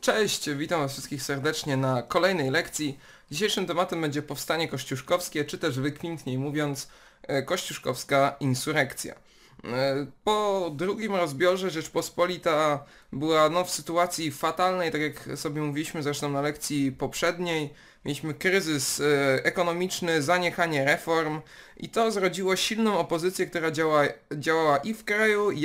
Cześć, witam Was wszystkich serdecznie na kolejnej lekcji. Dzisiejszym tematem będzie powstanie kościuszkowskie, czy też wykwintniej mówiąc, e, kościuszkowska insurrekcja. E, po drugim rozbiorze Rzeczpospolita była no, w sytuacji fatalnej, tak jak sobie mówiliśmy zresztą na lekcji poprzedniej. Mieliśmy kryzys e, ekonomiczny, zaniechanie reform i to zrodziło silną opozycję, która działa, działała i w kraju, e,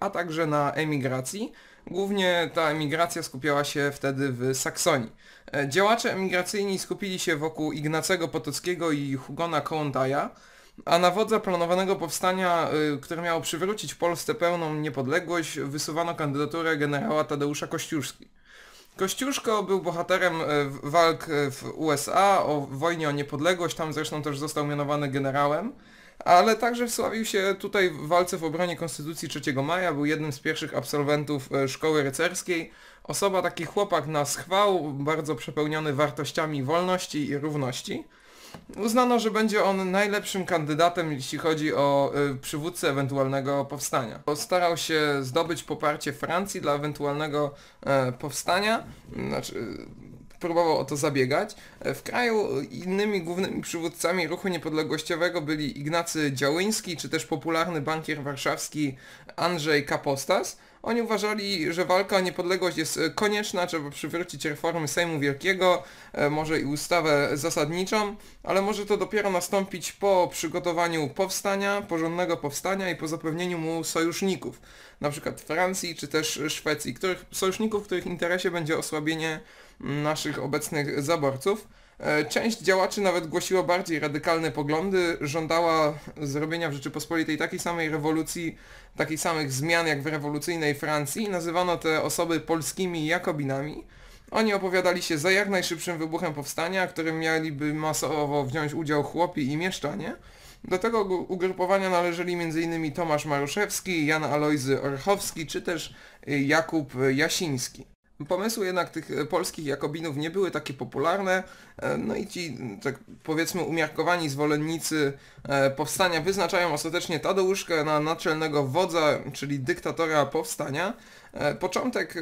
a także na emigracji. Głównie ta emigracja skupiała się wtedy w Saksonii. Działacze emigracyjni skupili się wokół Ignacego Potockiego i Hugona Kołątaja, a na wodze planowanego powstania, y, które miało przywrócić Polsce pełną niepodległość, wysuwano kandydaturę generała Tadeusza Kościuszki. Kościuszko był bohaterem y, walk y, w USA o wojnie o niepodległość, tam zresztą też został mianowany generałem, ale także wsławił się tutaj w walce w obronie Konstytucji 3 maja, był jednym z pierwszych absolwentów szkoły rycerskiej. Osoba taki chłopak na schwał, bardzo przepełniony wartościami wolności i równości uznano, że będzie on najlepszym kandydatem, jeśli chodzi o y, przywódcę ewentualnego powstania. Starał się zdobyć poparcie Francji dla ewentualnego y, powstania, znaczy y, próbował o to zabiegać. E, w kraju innymi głównymi przywódcami ruchu niepodległościowego byli Ignacy Działyński, czy też popularny bankier warszawski Andrzej Kapostas, oni uważali, że walka o niepodległość jest e, konieczna, trzeba przywrócić reformy Sejmu Wielkiego, e, może i ustawę zasadniczą, ale może to dopiero nastąpić po przygotowaniu powstania, porządnego powstania i po zapewnieniu mu sojuszników, na przykład Francji czy też Szwecji, których, sojuszników, w których interesie będzie osłabienie naszych obecnych zaborców. E, część działaczy nawet głosiła bardziej radykalne poglądy, żądała zrobienia w Rzeczypospolitej takiej samej rewolucji, takich samych zmian jak w rewolucyjnej Francji. Nazywano te osoby polskimi jakobinami. Oni opowiadali się za jak najszybszym wybuchem powstania, którym mieliby masowo wziąć udział chłopi i mieszczanie. Do tego ugrupowania należeli m.in. Tomasz Maruszewski, Jan Alojzy Orchowski czy też Jakub Jasiński. Pomysły jednak tych e, polskich jakobinów nie były takie popularne, e, no i ci, tak powiedzmy, umiarkowani zwolennicy e, powstania wyznaczają ostatecznie Tadeuszkę na naczelnego wodza, czyli dyktatora powstania. Początek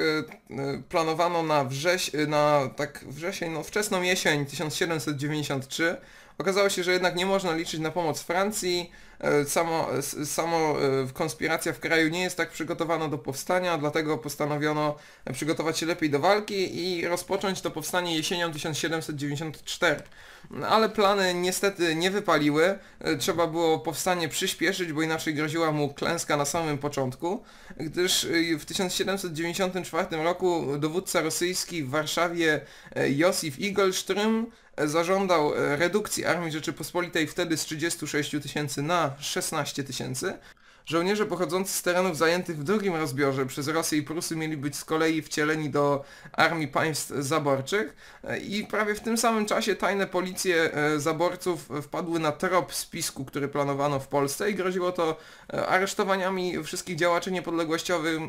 planowano na, wrześ, na tak wrzesień, no wczesną jesień 1793, Okazało się, że jednak nie można liczyć na pomoc Francji, e, samo, e, samo e, konspiracja w kraju nie jest tak przygotowana do powstania, dlatego postanowiono przygotować się lepiej do walki i rozpocząć to powstanie jesienią 1794. Ale plany niestety nie wypaliły, trzeba było powstanie przyspieszyć, bo inaczej groziła mu klęska na samym początku, gdyż w 1794 roku dowódca rosyjski w Warszawie Josif Igolström E, zażądał e, redukcji Armii Rzeczypospolitej wtedy z 36 tysięcy na 16 tysięcy, Żołnierze pochodzący z terenów zajętych w drugim rozbiorze przez Rosję i Prusy mieli być z kolei wcieleni do armii państw zaborczych i prawie w tym samym czasie tajne policje e, zaborców wpadły na trop spisku, który planowano w Polsce i groziło to e, aresztowaniami wszystkich działaczy niepodległościowych,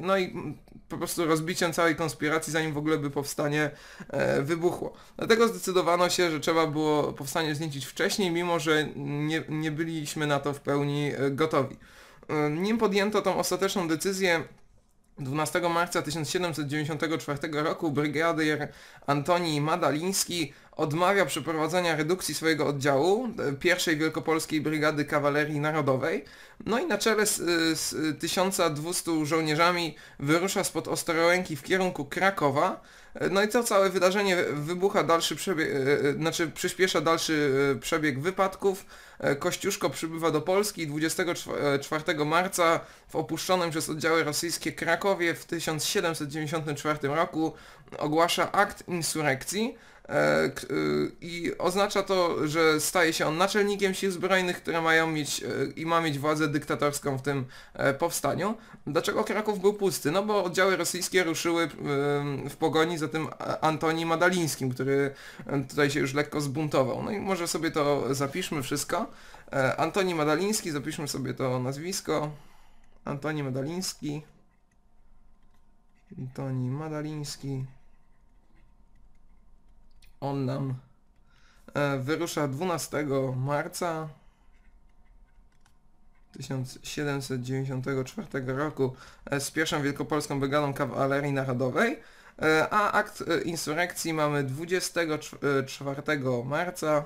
no i mm, po prostu rozbiciem całej konspiracji, zanim w ogóle by powstanie e, wybuchło. Dlatego zdecydowano się, że trzeba było powstanie zniecić wcześniej, mimo że nie, nie byliśmy na to w pełni gotowi. E, nim podjęto tą ostateczną decyzję, 12 marca 1794 roku brygadier Antoni Madaliński odmawia przeprowadzenia redukcji swojego oddziału, e, pierwszej wielkopolskiej brygady kawalerii narodowej, no i na czele z, e, z 1200 żołnierzami wyrusza spod Ostrołęki w kierunku Krakowa, no i to całe wydarzenie wybucha dalszy przebieg, e, e, znaczy przyspiesza dalszy e, przebieg wypadków. Kościuszko przybywa do Polski 24 marca w opuszczonym przez oddziały rosyjskie Krakowie w 1794 roku ogłasza akt insurrekcji E, e, i oznacza to, że staje się on naczelnikiem sił zbrojnych, które mają mieć e, i ma mieć władzę dyktatorską w tym powstaniu. Dlaczego Kraków był pusty? No bo oddziały rosyjskie ruszyły w pogoni za tym Antoni Madalińskim, który tutaj się już lekko zbuntował. No i może sobie to zapiszmy wszystko. Antoni Madaliński, zapiszmy sobie to nazwisko. Antoni Madaliński. Antoni Madaliński. On nam e, wyrusza 12 marca 1794 roku e, z pierwszą wielkopolską brygadą kawalerii narodowej, e, a akt insurrekcji mamy 24 marca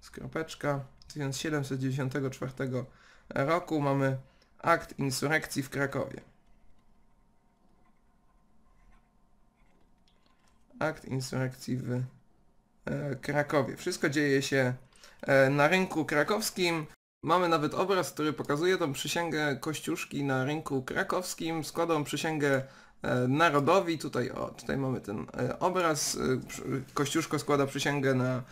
skropeczka 1794 roku mamy akt insurrekcji w Krakowie. akt insurrekcji w e, Krakowie. Wszystko dzieje się e, na rynku krakowskim. Mamy nawet obraz, który pokazuje tą przysięgę Kościuszki na rynku krakowskim. Składam przysięgę e, narodowi. Tutaj, o, tutaj mamy ten obraz. Kościuszko składa przysięgę na,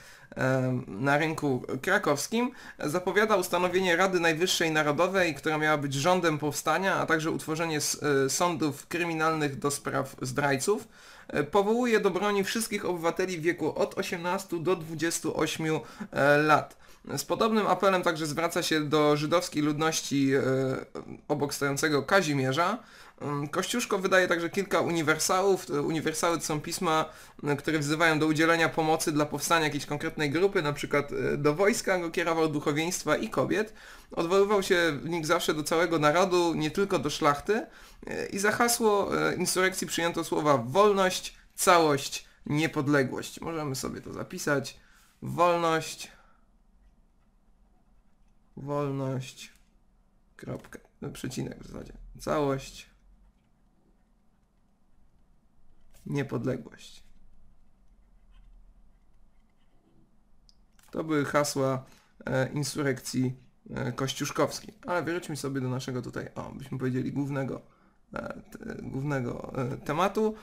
na rynku krakowskim. Zapowiada ustanowienie Rady Najwyższej Narodowej, która miała być rządem powstania, a także utworzenie sądów kryminalnych do spraw zdrajców. E, powołuje do broni wszystkich obywateli w wieku od 18 do 28 e, lat. Z podobnym apelem także zwraca się do żydowskiej ludności e, obok stojącego Kazimierza, Mm, Kościuszko wydaje także kilka uniwersałów. Uniwersały to są pisma, mm, które wzywają do udzielenia pomocy dla powstania jakiejś konkretnej grupy, na przykład e, do wojska go kierował duchowieństwa i kobiet. Odwoływał się w nich zawsze do całego narodu, nie tylko do szlachty. E, I za hasło e, insurrekcji przyjęto słowa wolność, całość, niepodległość. Możemy sobie to zapisać. Wolność. Wolność. Kropka, no, Przecinek w zasadzie. Całość. niepodległość. To były hasła e, insurrekcji e, kościuszkowskiej. Ale wróćmy sobie do naszego tutaj, o, byśmy powiedzieli, głównego, e, głównego tematu.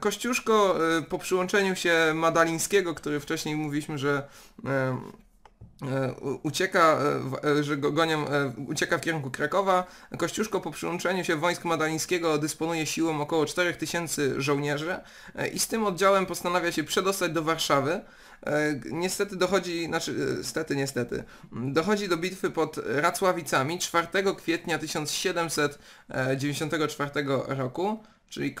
Kościuszko po przyłączeniu się Madalińskiego, który wcześniej mówiliśmy, że E, ucieka, e, e, że go gonią, ucieka w kierunku Krakowa. Kościuszko po przyłączeniu się wojsk madalińskiego dysponuje siłą około 4000 żołnierzy i z tym oddziałem postanawia się przedostać do Warszawy. Niestety dochodzi, znaczy stety, niestety, mm, dochodzi do bitwy pod Racławicami 4 kwietnia 1794 roku, czyli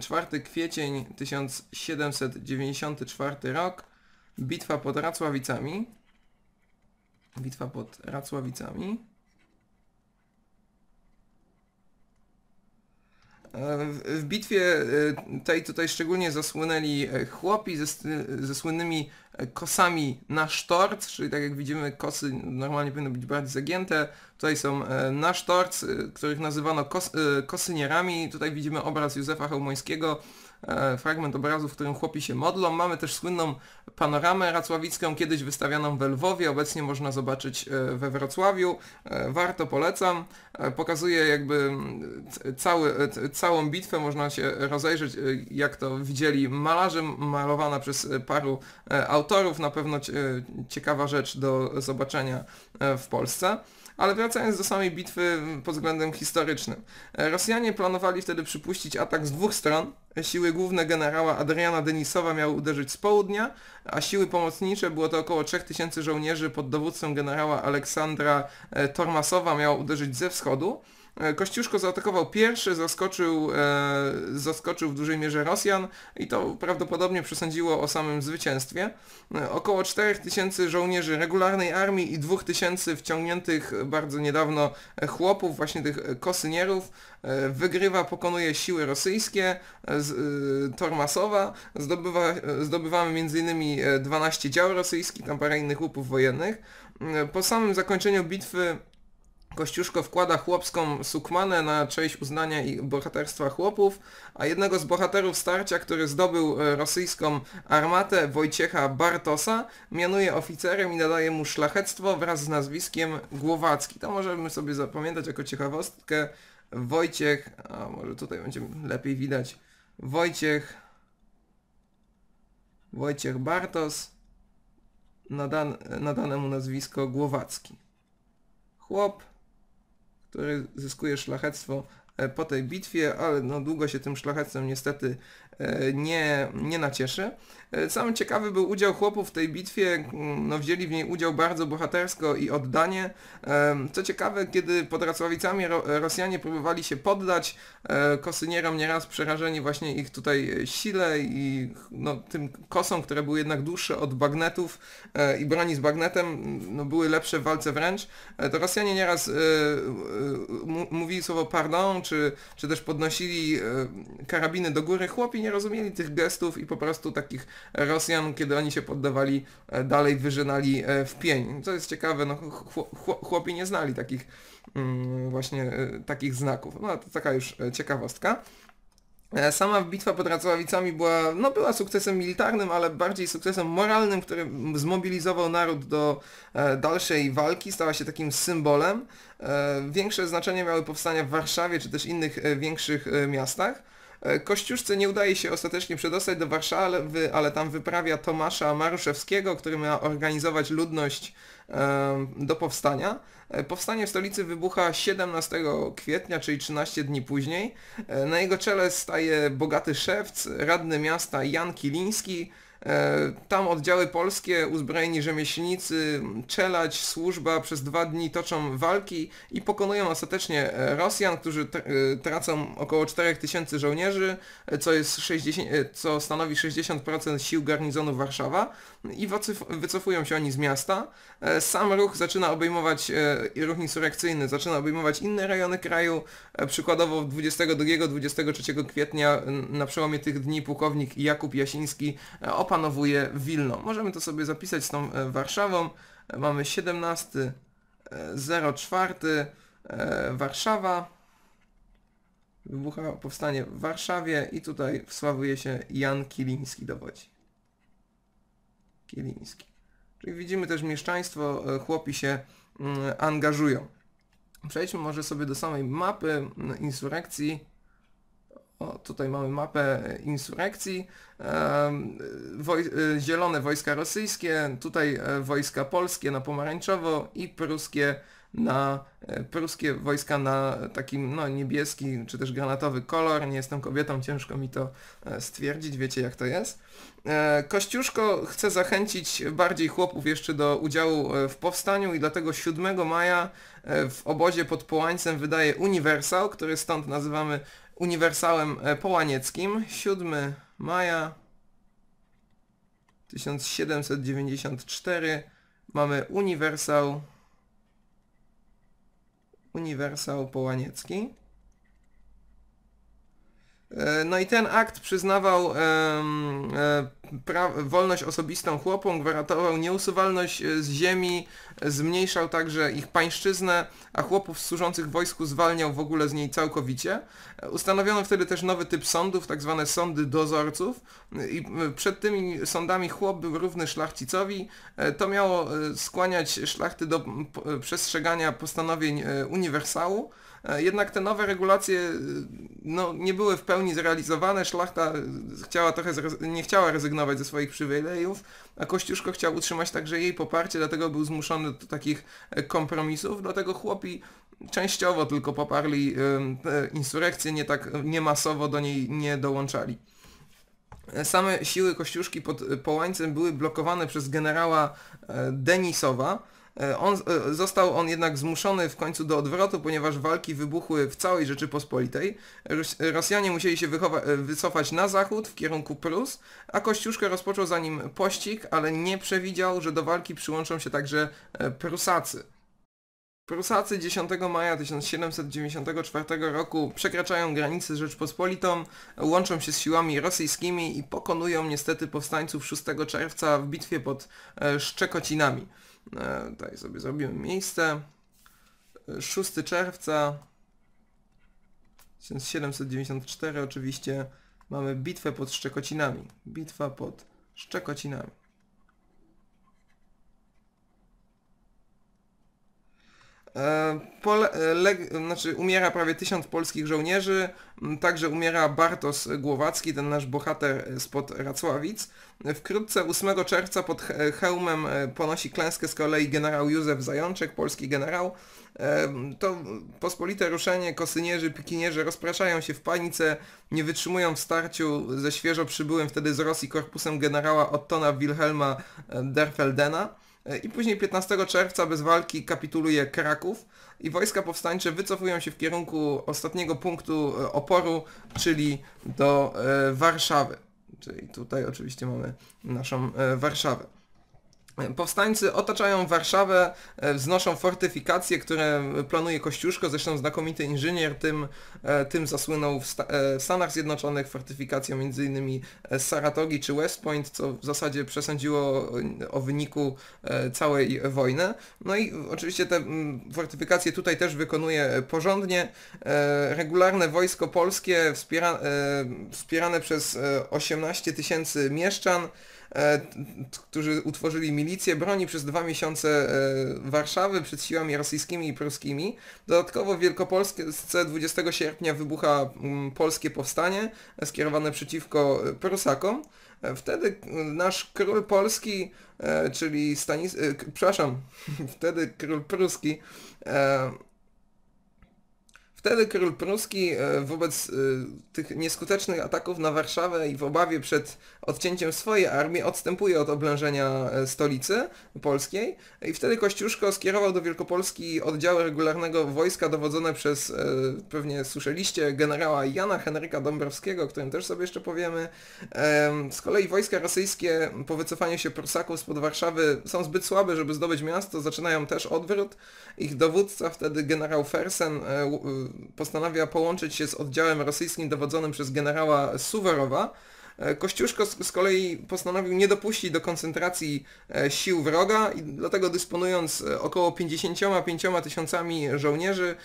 4 kwiecień 1794 rok, bitwa pod Racławicami. Bitwa pod Racławicami. E, w bitwie e, tej tutaj szczególnie zasłynęli e, chłopi ze, ze, słynnymi kosami na sztorc, czyli tak jak widzimy kosy normalnie powinny być bardziej zagięte. Tutaj są na sztorc, których nazywano kos, kosynierami. Tutaj widzimy obraz Józefa Hełmońskiego, E, fragment obrazu, w którym chłopi się modlą. Mamy też słynną panoramę racławicką, kiedyś wystawianą w Lwowie, obecnie można zobaczyć e, we Wrocławiu. E, warto, polecam. Pokazuje jakby cały, całą bitwę, można się rozejrzeć, jak to widzieli malarze, malowana przez paru autorów. Na pewno ciekawa rzecz do zobaczenia w Polsce. Ale wracając do samej bitwy pod względem historycznym. E, Rosjanie planowali wtedy przypuścić atak z dwóch stron. Siły główne generała Adriana Denisowa miały uderzyć z południa, a siły pomocnicze, było to około 3000 żołnierzy pod dowództwem generała Aleksandra e, Tormasowa, miało uderzyć ze wschodu. E, Kościuszko zaatakował pierwszy, zaskoczył, e, zaskoczył w dużej mierze Rosjan i to prawdopodobnie przesądziło o samym zwycięstwie. E, około 4000 żołnierzy regularnej armii i 2000 wciągniętych bardzo niedawno chłopów, właśnie tych kosynierów, wygrywa, pokonuje siły rosyjskie, Tormasowa, zdobywa, zdobywamy m.in. 12 dział rosyjskich, tam parę innych łupów wojennych. Po samym zakończeniu bitwy Kościuszko wkłada chłopską sukmanę na cześć uznania i bohaterstwa chłopów, a jednego z bohaterów starcia, który zdobył e, rosyjską armatę Wojciecha Bartosa, mianuje oficerem i nadaje mu szlachectwo wraz z nazwiskiem Głowacki. To możemy sobie zapamiętać jako ciekawostkę. Wojciech, a może tutaj będzie lepiej widać, Wojciech, Wojciech Bartos, nadanemu nadane mu nazwisko Głowacki. Chłop który zyskuje szlachectwo e, po tej bitwie, ale no długo się tym szlachectwem niestety E, nie, nie nacieszy. E, sam ciekawy był udział chłopów w tej bitwie, mm, no wzięli w niej udział bardzo bohatersko i oddanie. E, co ciekawe, kiedy pod Racławicami Rosjanie próbowali się poddać, kosynierom nieraz przerażeni właśnie ich tutaj sile i no, tym kosom, które były jednak dłuższe od bagnetów i broni z bagnetem, mm, no, były lepsze w walce wręcz, to Rosjanie nieraz mówili słowo pardon, czy, czy też podnosili karabiny do góry. Chłopi nie rozumieli tych gestów i po prostu takich Rosjan, kiedy oni się poddawali, e, dalej wyżynali e, w pień. Co jest ciekawe, no chłopi nie znali takich mm, właśnie e, takich znaków. No to taka już ciekawostka. Sama bitwa pod Racławicami była, no była sukcesem militarnym, ale bardziej sukcesem moralnym, który zmobilizował naród do dalszej walki, stała się takim symbolem. Większe znaczenie miały powstania w Warszawie czy też innych większych miastach. E, Kościuszce nie udaje się ostatecznie przedostać do Warszawy, ale tam wyprawia Tomasza Maruszewskiego, który ma organizować ludność do powstania. E, Powstanie w stolicy wybucha 17 kwietnia, czyli 13 dni później. E, Na jego czele staje bogaty szewc, radny miasta Jan Kiliński, E, tam oddziały polskie, uzbrojeni rzemieślnicy, czelać, służba przez dwa dni toczą walki i pokonują ostatecznie e, Rosjan, którzy e, tracą około 4000 żołnierzy, co, jest 60, co stanowi 60% sił garnizonu Warszawa i wycofują się oni z miasta. Sam ruch zaczyna obejmować, ruch insurekcyjny zaczyna obejmować inne rejony kraju, przykładowo 22-23 kwietnia na przełomie tych dni pułkownik Jakub Jasiński opanowuje Wilno. Możemy to sobie zapisać z tą e, Warszawą. E, mamy 1704 e, Warszawa. Wybucha powstanie w Warszawie i tutaj wsławuje się Jan Kiliński dowodzi. Kiliński. Czyli widzimy też mieszczaństwo, chłopi się mm, angażują. Przejdźmy może sobie do samej mapy mm, insurrekcji. O, tutaj mamy mapę insurrekcji. Woj e, zielone wojska rosyjskie, tutaj e, wojska polskie na pomarańczowo i pruskie na e, pruskie wojska na takim no, niebieski czy też granatowy kolor. Nie jestem kobietą, ciężko mi to stwierdzić, wiecie jak to jest. Kościuszko chce zachęcić bardziej chłopów jeszcze do udziału w powstaniu i dlatego 7 maja w obozie pod Połańcem wydaje uniwersał, który stąd nazywamy Uniwersałem e, Połanieckim 7 maja 1794 mamy Uniwersał Uniwersał Połaniecki E, no i ten akt przyznawał e, wolność osobistą chłopom, gwarantował nieusuwalność e, z ziemi, zmniejszał także ich pańszczyznę, a chłopów służących wojsku zwalniał w ogóle z niej całkowicie. Ustanowiono wtedy też nowy typ sądów, tak zwane sądy dozorców i przed tymi sądami chłop był równy szlachcicowi. To miało skłaniać szlachty do przestrzegania postanowień uniwersału E, jednak te nowe regulacje e, no, nie były w pełni zrealizowane. Szlachta e, chciała trochę nie chciała rezygnować ze swoich przywilejów, a Kościuszko chciał utrzymać także jej poparcie, dlatego był zmuszony do takich kompromisów. Dlatego chłopi częściowo tylko poparli insurekcję, nie tak nie masowo do niej nie dołączali. Same siły Kościuszki pod Połańcem były blokowane przez generała Denisowa, E, on, e, został on jednak zmuszony w końcu do odwrotu, ponieważ walki wybuchły w całej Rzeczypospolitej. Rosjanie musieli się e, wycofać na zachód w kierunku Prus, a Kościuszko rozpoczął za nim pościg, ale nie przewidział, że do walki przyłączą się także Prusacy. Prusacy 10 maja 1794 roku przekraczają granicę Rzeczpospolitą, łączą się z siłami rosyjskimi i pokonują niestety powstańców 6 czerwca w bitwie pod Szczekocinami. E, tutaj sobie zrobimy miejsce. 6 e, czerwca 1794 oczywiście mamy bitwę pod Szczekocinami. Bitwa pod Szczekocinami. E, Pole, e, le, znaczy umiera prawie tysiąc polskich żołnierzy, także umiera Bartosz Głowacki, ten nasz bohater spod Racławic. Wkrótce 8 czerwca pod hełmem e, ponosi klęskę z kolei generał Józef Zajączek, polski generał. To pospolite ruszenie, kosynierzy, pikinierzy rozpraszają się w panice, nie wytrzymują w starciu ze świeżo przybyłym wtedy z Rosji korpusem generała Ottona Wilhelma Derfeldena. E, I później 15 czerwca bez walki kapituluje Kraków i wojska powstańcze wycofują się w kierunku ostatniego punktu e, oporu, czyli do e, Warszawy. Czyli tutaj oczywiście mamy naszą Warszawę. Powstańcy otaczają Warszawę, e, wznoszą fortyfikacje, które planuje Kościuszko, zresztą znakomity inżynier tym, e, tym zasłynął w, Sta e, w Stanach Zjednoczonych, fortyfikacją m.in. Saratogi czy West Point, co w zasadzie przesądziło o wyniku całej wojny. No i oczywiście te fortyfikacje tutaj też wykonuje porządnie. Regularne wojsko polskie wspiera wspierane przez 18 tysięcy mieszczan, E, którzy utworzyli milicję, broni przez dwa miesiące e, Warszawy przed siłami rosyjskimi i pruskimi. Dodatkowo w Wielkopolsce 20 sierpnia wybucha mm, polskie powstanie e, skierowane przeciwko Prusakom. Wtedy mm, nasz król polski, czyli Stanis... Przepraszam, wtedy król pruski Wtedy król pruski wobec tych nieskutecznych ataków na Warszawę i w obawie przed odcięciem swojej armii odstępuje od oblężenia e, stolicy polskiej i wtedy Kościuszko skierował do Wielkopolski oddziały regularnego wojska dowodzone przez, e, pewnie słyszeliście, generała Jana Henryka Dąbrowskiego, o którym też sobie jeszcze powiemy. Z kolei wojska rosyjskie po wycofaniu się Prusaków spod Warszawy są zbyt słabe, żeby zdobyć miasto, zaczynają też odwrót. Ich dowódca, wtedy generał Fersen, e, postanawia połączyć się z oddziałem rosyjskim dowodzonym przez generała Suwerowa. E, Kościuszko z kolei postanowił nie dopuścić do koncentracji e, sił wroga i dlatego dysponując e, około 55 tysiącami żołnierzy,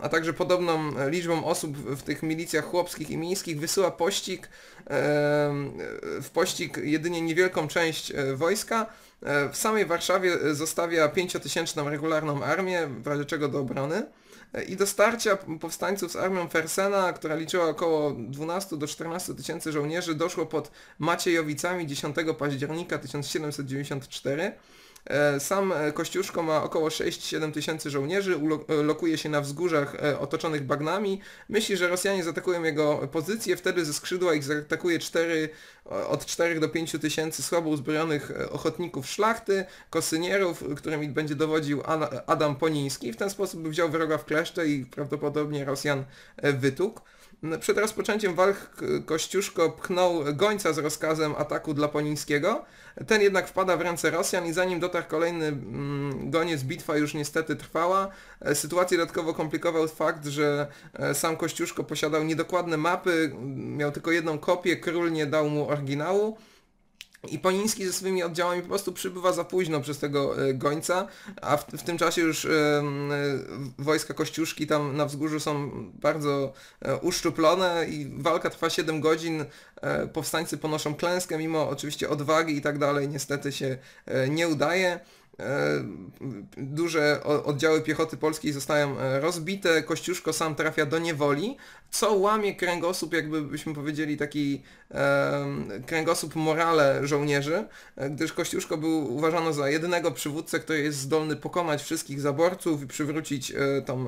a także podobną liczbą osób w tych milicjach chłopskich i miejskich wysyła pościg, w pościg jedynie niewielką część wojska, w samej Warszawie zostawia 5000 regularną armię, w razie czego do obrony i do starcia powstańców z armią Fersena, która liczyła około 12 do 14 tysięcy żołnierzy, doszło pod Maciejowicami 10 października 1794. E, sam e, Kościuszko ma około 6-7 tysięcy żołnierzy, e, lokuje się na wzgórzach otoczonych bagnami. Myśli, że Rosjanie zaatakują jego pozycję, wtedy ze skrzydła ich zaatakuje 4, od 4 do 5 tysięcy słabo uzbrojonych ochotników szlachty, kosynierów, którymi będzie dowodził Adam Poniński. W ten sposób wziął wroga w kleszcze i prawdopodobnie Rosjan wytłukł. Przed rozpoczęciem walk Kościuszko pchnął gońca z rozkazem ataku dla Ponińskiego. Ten jednak wpada w ręce Rosjan i zanim dotarł kolejny mm, goniec, bitwa już niestety trwała. E, sytuację dodatkowo komplikował fakt, że e, sam Kościuszko posiadał niedokładne mapy, miał tylko jedną kopię, król nie dał mu oryginału. I Poniński ze swoimi oddziałami po prostu przybywa za późno przez tego e, gońca, a w, w tym czasie już y, wojska Kościuszki tam na wzgórzu są bardzo y, uszczuplone i walka trwa 7 godzin, e, powstańcy ponoszą klęskę mimo oczywiście odwagi i tak dalej, niestety się nie udaje. E, duże oddziały piechoty polskiej zostają e, rozbite, Kościuszko sam trafia do niewoli, co łamie kręgosłup, jakby byśmy powiedzieli taki e, kręgosłup morale żołnierzy, gdyż Kościuszko był uważano za jedynego przywódcę, który jest zdolny pokonać wszystkich zaborców i przywrócić tą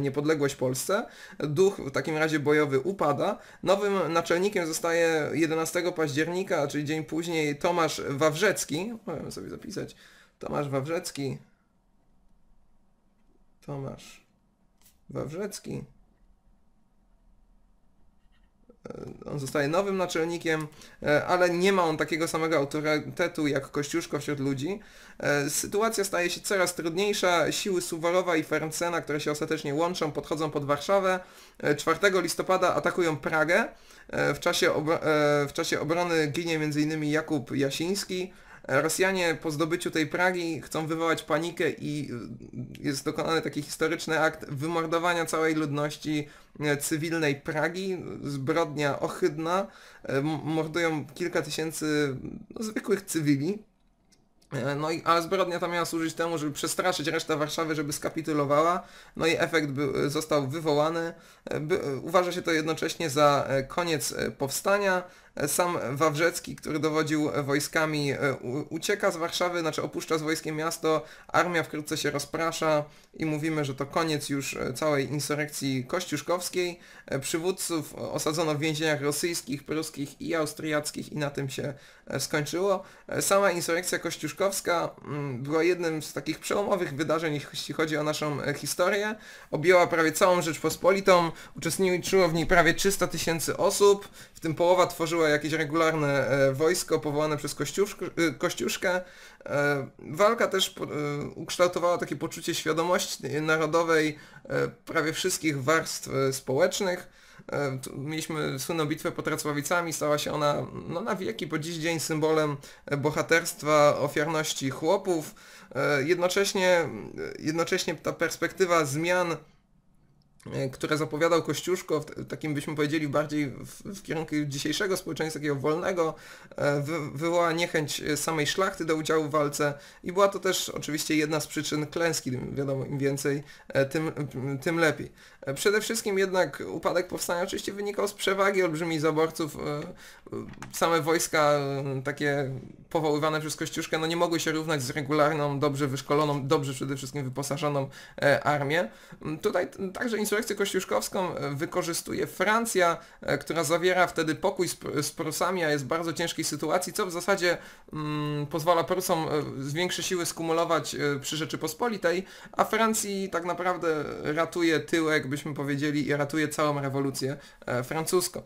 niepodległość Polsce. Duch w takim razie bojowy upada. Nowym naczelnikiem zostaje 11 października, czyli dzień później Tomasz Wawrzecki, możemy sobie zapisać, Tomasz Wawrzecki. Tomasz Wawrzecki. E, on zostaje nowym naczelnikiem, e, ale nie ma on takiego samego autorytetu jak Kościuszko wśród ludzi. E, sytuacja staje się coraz trudniejsza. Siły Suwarowa i Fernsena, które się ostatecznie łączą, podchodzą pod Warszawę. 4 listopada atakują Pragę. W czasie, w czasie obrony ginie m.in. Jakub Jasiński, Rosjanie po zdobyciu tej Pragi chcą wywołać panikę i jest dokonany taki historyczny akt wymordowania całej ludności e, cywilnej Pragi, zbrodnia ohydna, e, mordują kilka tysięcy no, zwykłych cywili, e, no i, a zbrodnia ta miała służyć temu, żeby przestraszyć resztę Warszawy, żeby skapitulowała. No i efekt był, został wywołany. By, uważa się to jednocześnie za koniec powstania. Sam Wawrzecki, który dowodził wojskami, e, ucieka z Warszawy, znaczy opuszcza z wojskiem miasto, armia wkrótce się rozprasza i mówimy, że to koniec już e, całej insurrekcji kościuszkowskiej. E, przywódców osadzono w więzieniach rosyjskich, pruskich i austriackich i na tym się skończyło. Sama insurrekcja kościuszkowska mm, była jednym z takich przełomowych wydarzeń, jeśli chodzi o naszą historię. Objęła prawie całą Rzeczpospolitą, uczestniczyło w niej prawie 300 tysięcy osób, w tym połowa tworzyła jakieś regularne e, wojsko powołane przez e, Kościuszkę. E, walka też ukształtowała takie poczucie świadomości narodowej prawie wszystkich warstw społecznych. Mieliśmy słynną bitwę pod Racławicami, stała się ona no, na wieki po dziś dzień symbolem bohaterstwa, ofiarności chłopów. Jednocześnie, jednocześnie ta perspektywa zmian E, które zapowiadał Kościuszko, w takim byśmy powiedzieli bardziej w, w kierunku dzisiejszego społeczeństwa, takiego wolnego, e, wy, wywołała niechęć e, samej szlachty do udziału w walce i była to też oczywiście jedna z przyczyn klęski, wiadomo, im więcej, tym, tym lepiej. Przede wszystkim jednak upadek powstania oczywiście wynikał z przewagi olbrzymich zaborców. Same wojska takie powoływane przez Kościuszkę no nie mogły się równać z regularną, dobrze wyszkoloną, dobrze przede wszystkim wyposażoną armię. Tutaj także insurrekcję kościuszkowską e, wykorzystuje Francja, e, która zawiera wtedy pokój z Prusami, a jest w bardzo ciężkiej sytuacji, co w zasadzie mm, pozwala Prusom e, większe siły skumulować przy Rzeczypospolitej, a Francji tak naprawdę ratuje tyłek, byśmy powiedzieli, i ratuje całą rewolucję francuską.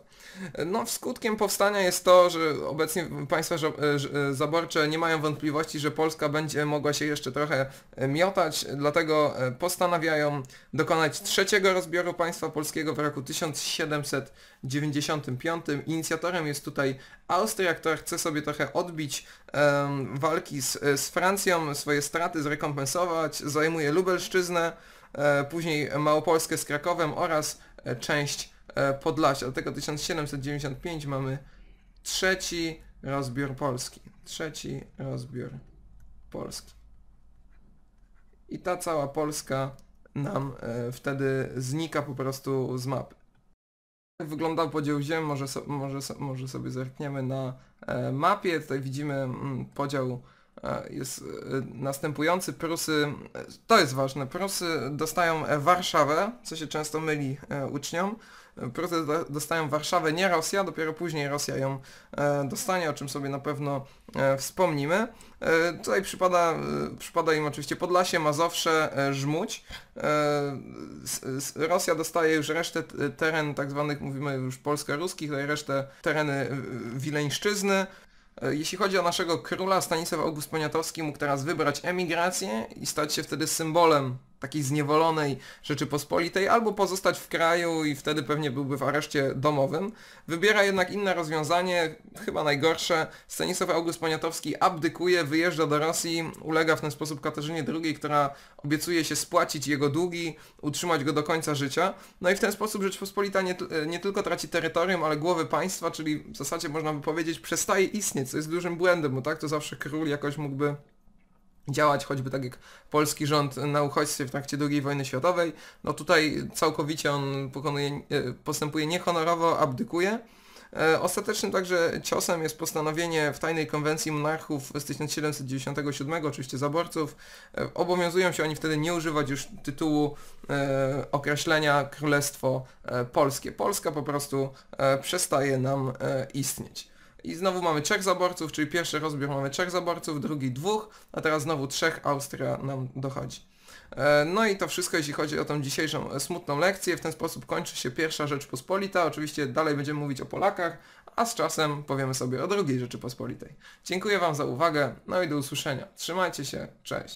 No, skutkiem powstania jest to, że obecnie państwa zaborcze nie mają wątpliwości, że Polska będzie mogła się jeszcze trochę miotać, dlatego postanawiają dokonać trzeciego rozbioru państwa polskiego w roku 1795. Inicjatorem jest tutaj Austria, która chce sobie trochę odbić um, walki z, z Francją, swoje straty zrekompensować, zajmuje Lubelszczyznę, e, później Małopolskę z Krakowem oraz e, część e, Podlasia. Dlatego 1795 mamy trzeci rozbiór Polski. Trzeci rozbiór Polski. I ta cała Polska nam e, wtedy znika po prostu z mapy. Jak wyglądał podział ziem, może, so, może, so, może sobie zerkniemy na e, mapie. Tutaj widzimy mm, podział e, jest następujący. Prusy, to jest ważne, Prusy dostają Warszawę, co się często myli uczniom proces dostają Warszawę, nie Rosja, dopiero później Rosja ją e, dostanie, o czym sobie na pewno e, wspomnimy. E, tutaj przypada, przypada im oczywiście Podlasie, Mazowsze, Żmudź. Rosja dostaje już resztę teren tak zwanych, mówimy już polsko-ruskich, resztę tereny Wileńszczyzny. Jeśli chodzi o naszego króla, Stanisław August Poniatowski mógł teraz wybrać emigrację i stać się wtedy symbolem takiej zniewolonej Rzeczypospolitej, albo pozostać w kraju i wtedy pewnie byłby w areszcie domowym. Wybiera jednak inne rozwiązanie, chyba najgorsze. Stanisław August Poniatowski abdykuje, wyjeżdża do Rosji, ulega w ten sposób Katarzynie II, która obiecuje się spłacić jego długi, utrzymać go do końca życia. No i w ten sposób Rzeczpospolita nie, nie tylko traci terytorium, ale głowy państwa, czyli w zasadzie można by powiedzieć przestaje istnieć, co jest dużym błędem, bo tak to zawsze król jakoś mógłby działać, choćby tak jak polski rząd na uchodźstwie w trakcie II wojny światowej. No tutaj całkowicie on pokonuje, e, postępuje niehonorowo, abdykuje. E, ostatecznym także ciosem jest postanowienie w tajnej konwencji monarchów z 1797, oczywiście zaborców. E, obowiązują się oni wtedy nie używać już tytułu e, określenia Królestwo Polskie. Polska po prostu e, przestaje nam e, istnieć. I znowu mamy trzech zaborców, czyli pierwszy rozbiór mamy trzech zaborców, drugi dwóch, a teraz znowu trzech Austria nam dochodzi. E, no i to wszystko, jeśli chodzi o tą dzisiejszą e, smutną lekcję. W ten sposób kończy się pierwsza Rzeczpospolita. Oczywiście dalej będziemy mówić o Polakach, a z czasem powiemy sobie o drugiej Rzeczypospolitej. Dziękuję Wam za uwagę, no i do usłyszenia. Trzymajcie się, cześć.